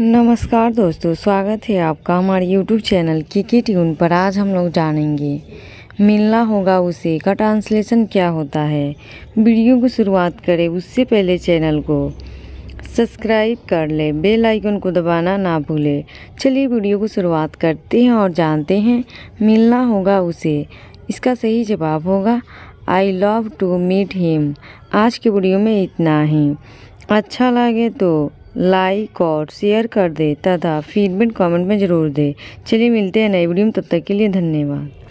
नमस्कार दोस्तों स्वागत है आपका हमारे यूट्यूब चैनल की की ट्यून पर आज हम लोग जानेंगे मिलना होगा उसे का ट्रांसलेशन क्या होता है वीडियो को शुरुआत करें उससे पहले चैनल को सब्सक्राइब कर ले बेल आइकन को दबाना ना भूले चलिए वीडियो को शुरुआत करते हैं और जानते हैं मिलना होगा उसे इसका सही जवाब होगा I love to meet him आज के वीडियो में इतना ही अच्छा लगे तो लाइक और शेयर कर दे तथा फीडबैक कमेंट में ज़रूर दे चलिए मिलते हैं नए वीडियो में तब तक के लिए धन्यवाद